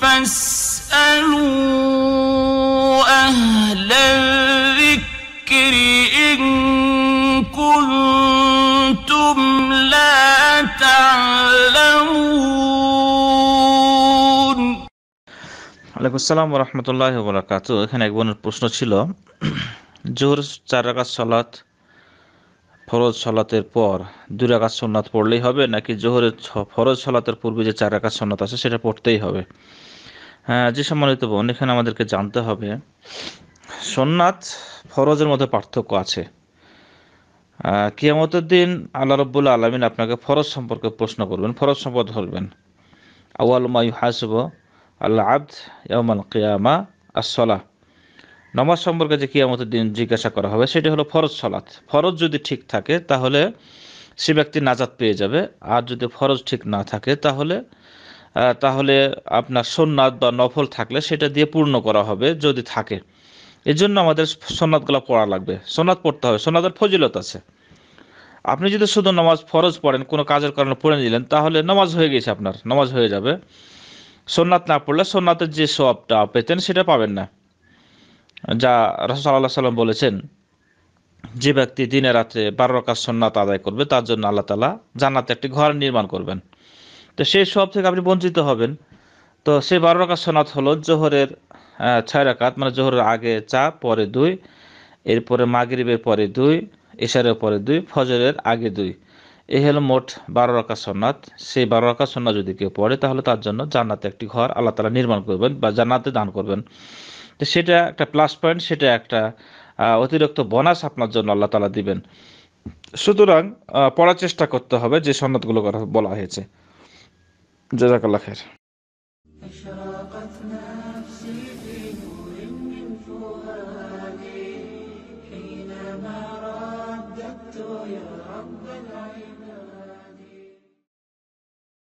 فاسألوا আসসালাম রহমতুল্লাহ বরাকাত এখানে এক বোনের প্রশ্ন ছিল জোহর চার রাকাত সালাত ফরজ সলাতের পর দুই রাকাত সন্ন্যাত পড়লেই হবে নাকি জোহরের ফরজ সলাতের পূর্বে যে চার রাকাত সন্ন্যাত আছে সেটা পড়তেই হবে হ্যাঁ যে সম্মানিত বোন এখানে আমাদেরকে জানতে হবে সন্ন্যাত ফরজের মধ্যে পার্থক্য আছে কিয়ামতের দিন আল্লাহ রব্বুল্লা আলমিন আপনাকে ফরজ সম্পর্কে প্রশ্ন করবেন ফরজ সম্পদ ধরবেন আউআল মাই হাসব আল্লাহ আব্দ ইয়ামাল কিয়ামা আসলা নমাজ সম্পর্কে যে কিয়ামতের দিন জিজ্ঞাসা করা হবে সেটি হলো ফরজ সলাথ ফরজ যদি ঠিক থাকে তাহলে সে ব্যক্তি নাজাত পেয়ে যাবে আর যদি ফরজ ঠিক না থাকে তাহলে তাহলে আপনার সোননাথ বা নফল থাকলে সেটা দিয়ে পূর্ণ করা হবে যদি থাকে এর জন্য আমাদের সোনাতগুলো পড়া লাগবে সোনাত পড়তে হবে সোনাদের ফজিলত আছে আপনি যদি শুধু নামাজ ফরজ পড়েন কোনো কাজের কারণে পড়ে নিলেন তাহলে নামাজ হয়ে গেছে আপনার নামাজ হয়ে যাবে সোননাথ না পড়লে সোননাথের যে সবটা পেতেন সেটা পাবেন না যা রসুল্লাহ সাল্লাম বলেছেন যে ব্যক্তি দিনে রাতে বারো রকাত সন্ন্যাত আদায় করবে তার জন্য আল্লাহ তালা জান্নাতে একটি ঘর নির্মাণ করবেন তো সেই সব থেকে আপনি বঞ্চিত হবেন তো সেই বারো রকাত সন্ন্যাত হলো জোহরের ছয় রাকাত মানে জোহরের আগে চা পরে দুই এরপরে মাগরিবের পরে দুই এশারের পরে দুই ফজরের আগে দুই এ হলো মোট বারো রকা সন্ন্যাত সেই বারো রকা সন্ন্যাত যদি কেউ পড়ে তাহলে তার জন্য জান্নাতে একটি ঘর আল্লাহ তালা নির্মাণ করবেন বা জান্নাতে দান করবেন তো সেটা একটা প্লাস পয়েন্ট সেটা একটা অতিরিক্ত বোনাস আপনার জন্য আল্লাহ তালা দিবেন সুতরাং পড়ার চেষ্টা করতে হবে যে সন্ন্যতগুলো কথা বলা হয়েছে জাজাকাল্লা খের يا رب